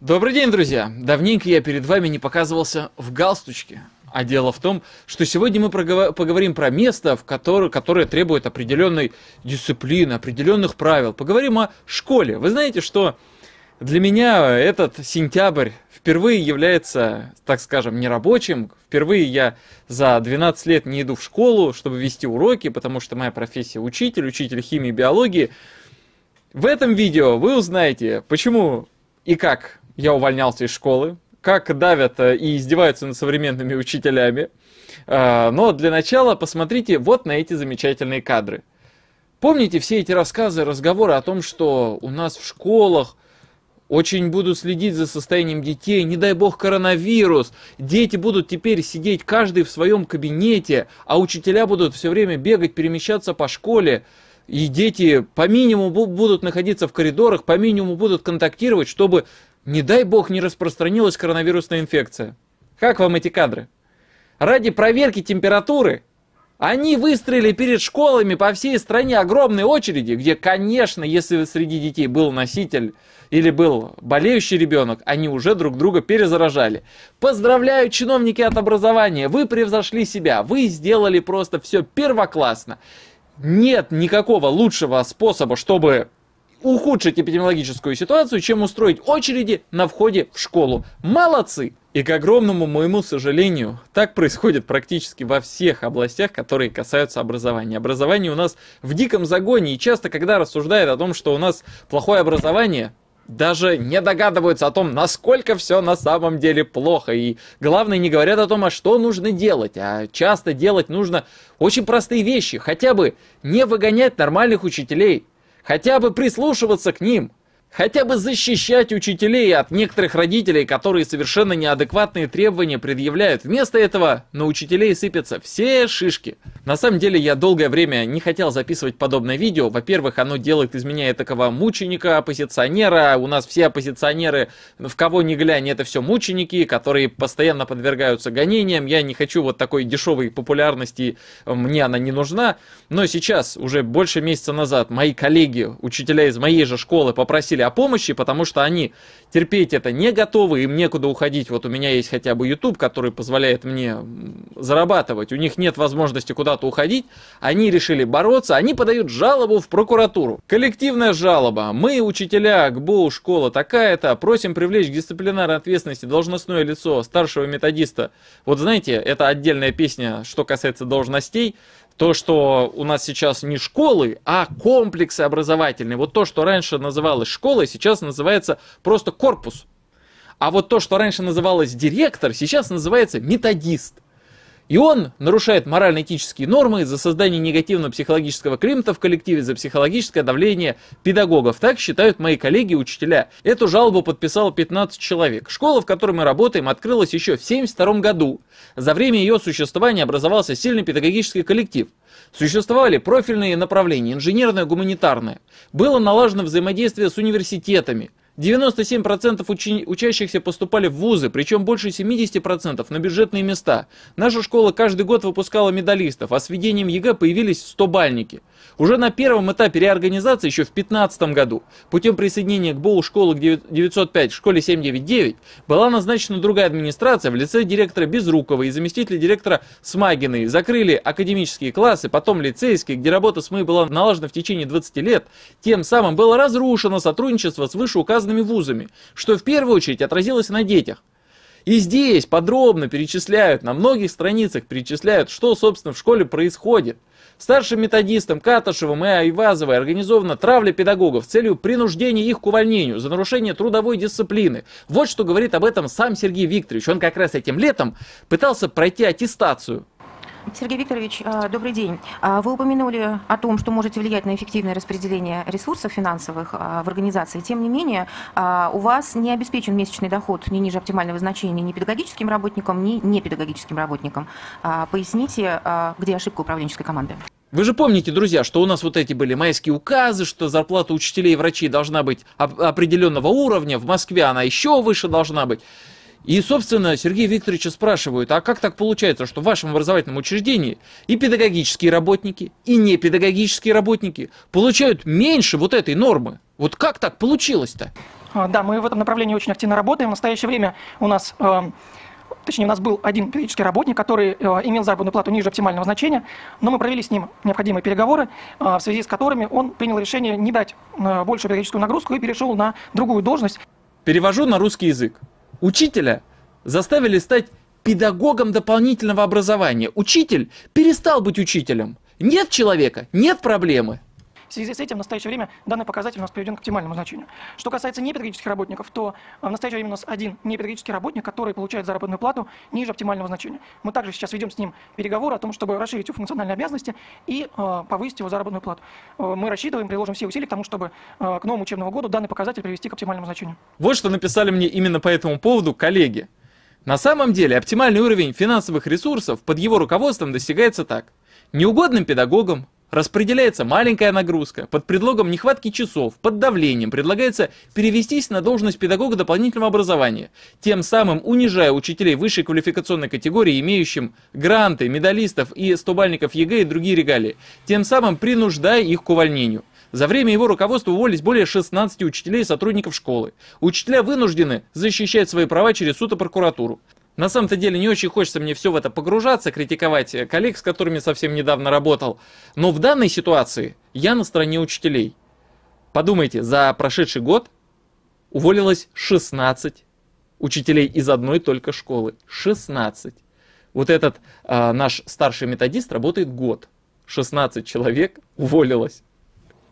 Добрый день, друзья! Давненько я перед вами не показывался в галстучке. А дело в том, что сегодня мы поговорим про место, в которое, которое требует определенной дисциплины, определенных правил. Поговорим о школе. Вы знаете, что для меня этот сентябрь впервые является, так скажем, нерабочим. Впервые я за 12 лет не иду в школу, чтобы вести уроки, потому что моя профессия учитель, учитель химии и биологии. В этом видео вы узнаете, почему и как я увольнялся из школы, как давят э, и издеваются над современными учителями. А, но для начала посмотрите вот на эти замечательные кадры. Помните все эти рассказы, разговоры о том, что у нас в школах очень будут следить за состоянием детей, не дай бог коронавирус, дети будут теперь сидеть каждый в своем кабинете, а учителя будут все время бегать, перемещаться по школе, и дети по минимуму будут находиться в коридорах, по минимуму будут контактировать, чтобы не дай бог не распространилась коронавирусная инфекция. Как вам эти кадры? Ради проверки температуры они выстроили перед школами по всей стране огромные очереди, где, конечно, если среди детей был носитель или был болеющий ребенок, они уже друг друга перезаражали. Поздравляю, чиновники от образования, вы превзошли себя, вы сделали просто все первоклассно. Нет никакого лучшего способа, чтобы ухудшить эпидемиологическую ситуацию, чем устроить очереди на входе в школу. Молодцы! И к огромному моему сожалению, так происходит практически во всех областях, которые касаются образования. Образование у нас в диком загоне, и часто, когда рассуждают о том, что у нас плохое образование, даже не догадываются о том, насколько все на самом деле плохо. И главное, не говорят о том, а что нужно делать. А часто делать нужно очень простые вещи. Хотя бы не выгонять нормальных учителей, хотя бы прислушиваться к ним. Хотя бы защищать учителей от некоторых родителей, которые совершенно неадекватные требования предъявляют. Вместо этого на учителей сыпятся все шишки. На самом деле я долгое время не хотел записывать подобное видео. Во-первых, оно делает из меня такого мученика, оппозиционера. У нас все оппозиционеры, в кого ни глянь, это все мученики, которые постоянно подвергаются гонениям. Я не хочу вот такой дешевой популярности, мне она не нужна. Но сейчас, уже больше месяца назад, мои коллеги, учителя из моей же школы попросили просили о помощи, потому что они терпеть это не готовы, им некуда уходить. Вот у меня есть хотя бы YouTube, который позволяет мне зарабатывать. У них нет возможности куда-то уходить. Они решили бороться, они подают жалобу в прокуратуру. Коллективная жалоба. Мы, учителя ГБУ, школа такая-то, просим привлечь к дисциплинарной ответственности должностное лицо старшего методиста. Вот знаете, это отдельная песня, что касается должностей то, что у нас сейчас не школы, а комплексы образовательные. Вот то, что раньше называлось школой, сейчас называется просто корпус. А вот то, что раньше называлось директор, сейчас называется методист. И он нарушает морально-этические нормы за создание негативного психологического климата в коллективе, за психологическое давление педагогов. Так считают мои коллеги и учителя. Эту жалобу подписало 15 человек. Школа, в которой мы работаем, открылась еще в 1972 году. За время ее существования образовался сильный педагогический коллектив. Существовали профильные направления, инженерное, гуманитарное. Было налажено взаимодействие с университетами. 97% учи- учащихся поступали в вузы, причем больше 70% на бюджетные места. Наша школа каждый год выпускала медалистов, а с введением ЕГЭ появились 100-бальники. Уже на первом этапе реорганизации, еще в 2015 году, путем присоединения к БОУ школы 905 школе 799, была назначена другая администрация в лице директора Безрукова и заместителя директора Смагиной. Закрыли академические классы, потом лицейские, где работа с СМИ была налажена в течение 20 лет. Тем самым было разрушено сотрудничество с вышеуказанными разными вузами, что в первую очередь отразилось на детях. И здесь подробно перечисляют, на многих страницах перечисляют, что, собственно, в школе происходит. Старшим методистам Каташевым и Айвазовой организована травля педагогов с целью принуждения их к увольнению за нарушение трудовой дисциплины. Вот что говорит об этом сам Сергей Викторович. Он как раз этим летом пытался пройти аттестацию Сергей Викторович, а, добрый день. А, вы упомянули о том, что можете влиять на эффективное распределение ресурсов финансовых а, в организации. Тем не менее, у вас не обеспечен месячный доход ни ниже оптимального значения ни педагогическим работникам, ни непедагогическим работникам. Поясните, где ошибка управленческой команды? Вы же помните, друзья, что у нас вот эти были майские указы, что зарплата учителей и врачей должна быть определенного уровня, в Москве она еще выше должна быть. И, собственно, Сергей Викторовича спрашивают, а как так получается, что в вашем образовательном учреждении и педагогические работники, и непедагогические работники получают меньше вот этой нормы? Вот как так получилось-то? А, да, мы в этом направлении очень активно работаем. В настоящее время у нас э, точнее, у нас был один педагогический работник, который э, имел заработную плату ниже оптимального значения, но мы провели с ним необходимые переговоры, э, в связи с которыми он принял решение не дать э, большую педагогическую нагрузку и перешел на другую должность. Перевожу на русский язык. Учителя заставили стать педагогом дополнительного образования. Учитель перестал быть учителем. Нет человека, нет проблемы. В связи с этим в настоящее время данный показатель у нас приведен к оптимальному значению. Что касается непедагогических работников, то э, в настоящее время у нас один непедагогический работник, который получает заработную плату ниже оптимального значения. Мы также сейчас ведем с ним переговоры о том, чтобы расширить его функциональные обязанности и э, повысить его заработную плату. Э, мы рассчитываем, приложим все усилия к тому, чтобы э, к новому учебному году данный показатель привести к оптимальному значению. Вот что написали мне именно по этому поводу коллеги. На самом деле оптимальный уровень финансовых ресурсов под его руководством достигается так. Неугодным педагогам, распределяется маленькая нагрузка. Под предлогом нехватки часов, под давлением предлагается перевестись на должность педагога дополнительного образования, тем самым унижая учителей высшей квалификационной категории, имеющим гранты, медалистов и стобальников ЕГЭ и другие регалии, тем самым принуждая их к увольнению. За время его руководства уволились более 16 учителей и сотрудников школы. Учителя вынуждены защищать свои права через суд и прокуратуру. На самом-то деле не очень хочется мне все в это погружаться, критиковать э, коллег, с которыми совсем недавно работал. Но в данной ситуации я на стороне учителей. Подумайте, за прошедший год уволилось 16 учителей из одной только школы. 16. Вот этот э, наш старший методист работает год. 16 человек уволилось.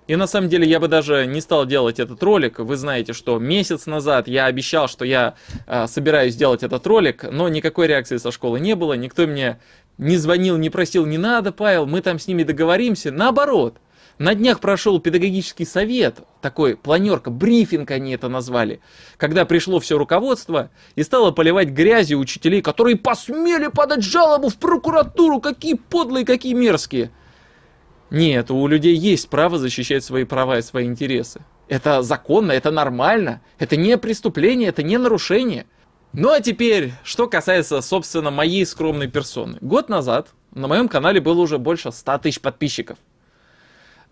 И на самом деле я бы даже не стал делать этот ролик. Вы знаете, что месяц назад я обещал, что я э, собираюсь сделать этот ролик, но никакой реакции со школы не было. Никто мне не звонил, не просил, не надо, Павел, мы там с ними договоримся. Наоборот, на днях прошел педагогический совет, такой планерка, брифинг они это назвали, когда пришло все руководство и стало поливать грязью учителей, которые посмели подать жалобу в прокуратуру, какие подлые, какие мерзкие. Нет, у людей есть право защищать свои права и свои интересы. Это законно, это нормально, это не преступление, это не нарушение. Ну а теперь, что касается, собственно, моей скромной персоны. Год назад на моем канале было уже больше 100 тысяч подписчиков.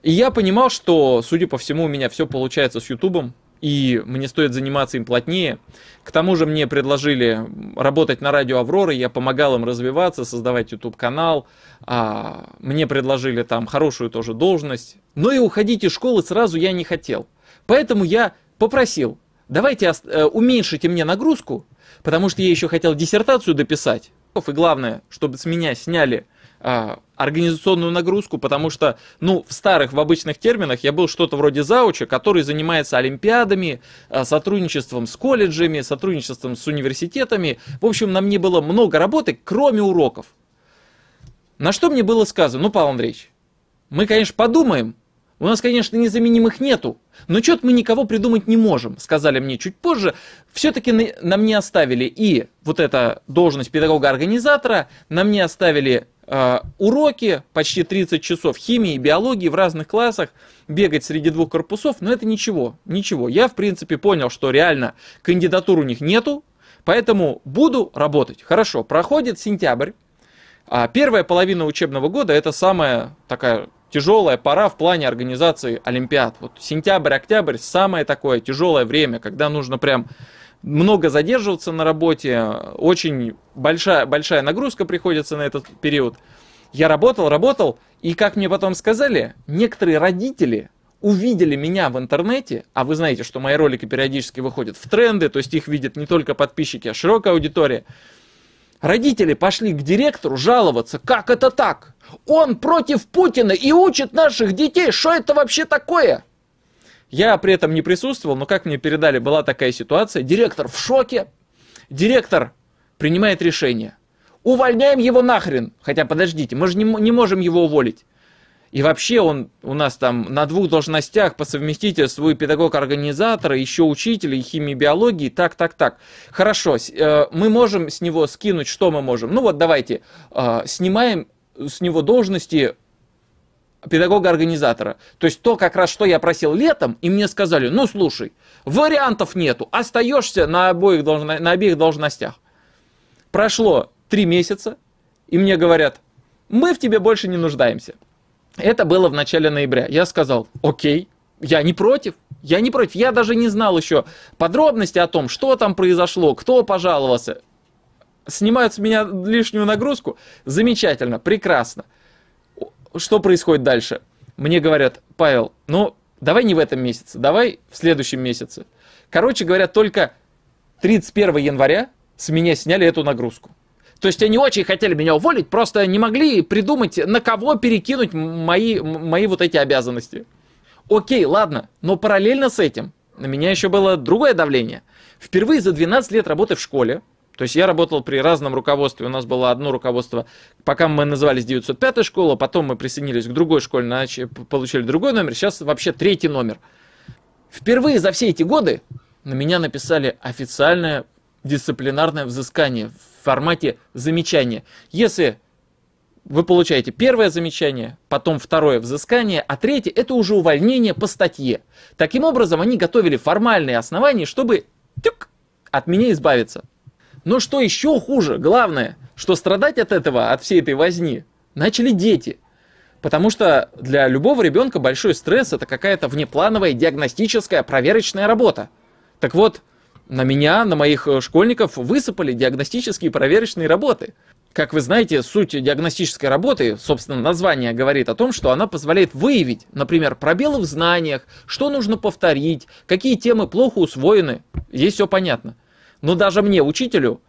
И я понимал, что, судя по всему, у меня все получается с Ютубом, и мне стоит заниматься им плотнее. К тому же мне предложили работать на радио Аврора. я помогал им развиваться, создавать YouTube-канал, а, мне предложили там хорошую тоже должность. Но и уходить из школы сразу я не хотел. Поэтому я попросил, давайте э, уменьшите мне нагрузку, потому что я еще хотел диссертацию дописать. И главное, чтобы с меня сняли а, организационную нагрузку, потому что, ну, в старых, в обычных терминах я был что-то вроде зауча, который занимается олимпиадами, э, сотрудничеством с колледжами, сотрудничеством с университетами. В общем, на мне было много работы, кроме уроков. На что мне было сказано? Ну, Павел Андреевич, мы, конечно, подумаем, у нас, конечно, незаменимых нету, но что-то мы никого придумать не можем, сказали мне чуть позже. Все-таки на, на мне оставили и вот эта должность педагога-организатора, на мне оставили а, уроки, почти 30 часов химии и биологии в разных классах, бегать среди двух корпусов, но это ничего, ничего. Я, в принципе, понял, что реально кандидатур у них нету, поэтому буду работать. Хорошо, проходит сентябрь, а первая половина учебного года – это самая такая тяжелая пора в плане организации Олимпиад. Вот сентябрь-октябрь – самое такое тяжелое время, когда нужно прям много задерживаться на работе, очень большая, большая нагрузка приходится на этот период. Я работал, работал, и как мне потом сказали, некоторые родители увидели меня в интернете, а вы знаете, что мои ролики периодически выходят в тренды, то есть их видят не только подписчики, а широкая аудитория. Родители пошли к директору жаловаться, как это так? Он против Путина и учит наших детей, что это вообще такое? Я при этом не присутствовал, но как мне передали, была такая ситуация. Директор в шоке. Директор принимает решение. Увольняем его нахрен. Хотя подождите, мы же не, не можем его уволить. И вообще он у нас там на двух должностях по совместительству и педагог организатора еще учитель, и химии, биологии, так, так, так. Хорошо, э, мы можем с него скинуть, что мы можем? Ну вот давайте, э, снимаем с него должности педагога-организатора. То есть то, как раз что я просил летом, и мне сказали, ну слушай, вариантов нету, остаешься на, обоих на обеих должностях. Прошло три месяца, и мне говорят, мы в тебе больше не нуждаемся. Это было в начале ноября. Я сказал, окей, я не против, я не против. Я даже не знал еще подробности о том, что там произошло, кто пожаловался. Снимают с меня лишнюю нагрузку. Замечательно, прекрасно что происходит дальше? Мне говорят, Павел, ну, давай не в этом месяце, давай в следующем месяце. Короче говоря, только 31 января с меня сняли эту нагрузку. То есть они очень хотели меня уволить, просто не могли придумать, на кого перекинуть мои, мои вот эти обязанности. Окей, ладно, но параллельно с этим на меня еще было другое давление. Впервые за 12 лет работы в школе то есть я работал при разном руководстве. У нас было одно руководство, пока мы назывались 905 школа, потом мы присоединились к другой школе, получили другой номер, сейчас вообще третий номер. Впервые за все эти годы на меня написали официальное дисциплинарное взыскание в формате замечания. Если вы получаете первое замечание, потом второе взыскание, а третье это уже увольнение по статье. Таким образом, они готовили формальные основания, чтобы тюк, от меня избавиться. Но что еще хуже, главное, что страдать от этого, от всей этой возни, начали дети. Потому что для любого ребенка большой стресс это какая-то внеплановая диагностическая проверочная работа. Так вот, на меня, на моих э, школьников высыпали диагностические проверочные работы. Как вы знаете, суть диагностической работы, собственно, название говорит о том, что она позволяет выявить, например, пробелы в знаниях, что нужно повторить, какие темы плохо усвоены. Здесь все понятно. Но даже мне, учителю,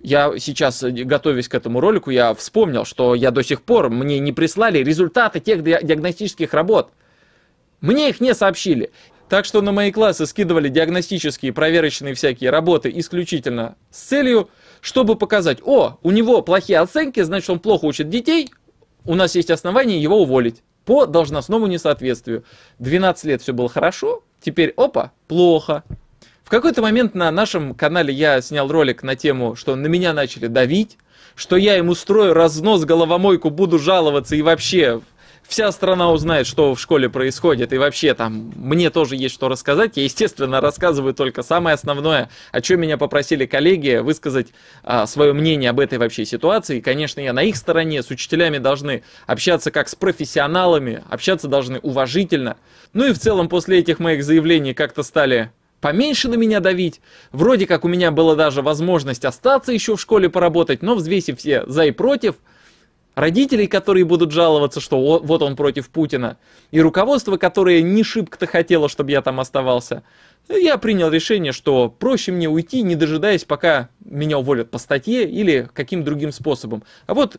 я сейчас, э, готовясь к этому ролику, я вспомнил, что я до сих пор, мне не прислали результаты тех диагностических работ. Мне их не сообщили. Так что на мои классы скидывали диагностические, проверочные всякие работы исключительно с целью, чтобы показать, о, у него плохие оценки, значит он плохо учит детей, у нас есть основания его уволить по должностному несоответствию. 12 лет все было хорошо, теперь, опа, плохо. В какой-то момент на нашем канале я снял ролик на тему, что на меня начали давить, что я им устрою разнос, головомойку, буду жаловаться и вообще вся страна узнает, что в школе происходит, и вообще там мне тоже есть что рассказать. Я, естественно, рассказываю только самое основное, о чем меня попросили коллеги высказать а, свое мнение об этой вообще ситуации. И, конечно, я на их стороне, с учителями должны общаться как с профессионалами, общаться должны уважительно. Ну и в целом после этих моих заявлений как-то стали поменьше на меня давить. Вроде как у меня была даже возможность остаться еще в школе поработать, но взвесив все за и против, родителей, которые будут жаловаться, что вот он против Путина, и руководство, которое не шибко-то хотело, чтобы я там оставался, я принял решение, что проще мне уйти, не дожидаясь, пока меня уволят по статье или каким другим способом. А вот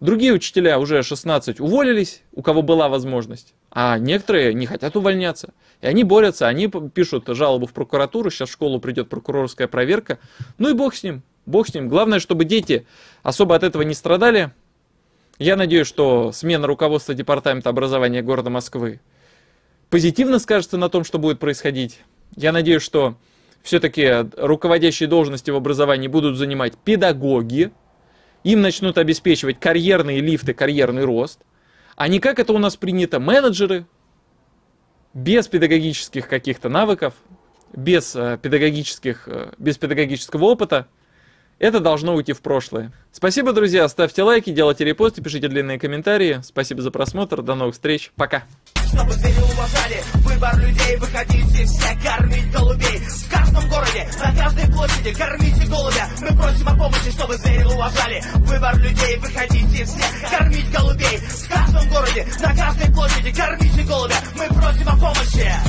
другие учителя уже 16 уволились, у кого была возможность. А некоторые не хотят увольняться. И они борются, они пишут жалобу в прокуратуру, сейчас в школу придет прокурорская проверка. Ну и бог с ним, бог с ним. Главное, чтобы дети особо от этого не страдали. Я надеюсь, что смена руководства Департамента образования города Москвы позитивно скажется на том, что будет происходить. Я надеюсь, что все-таки руководящие должности в образовании будут занимать педагоги, им начнут обеспечивать карьерные лифты, карьерный рост. А не как это у нас принято, менеджеры без педагогических каких-то навыков, без, э, педагогических, э, без педагогического опыта, это должно уйти в прошлое. Спасибо, друзья. Ставьте лайки, делайте репосты, пишите длинные комментарии. Спасибо за просмотр. До новых встреч. Пока чтобы звери уважали Выбор людей выходите все кормить голубей В каждом городе, на каждой площади кормите голубя Мы просим о помощи, чтобы звери уважали Выбор людей выходите все кормить голубей В каждом городе, на каждой площади кормите голубя Мы просим о помощи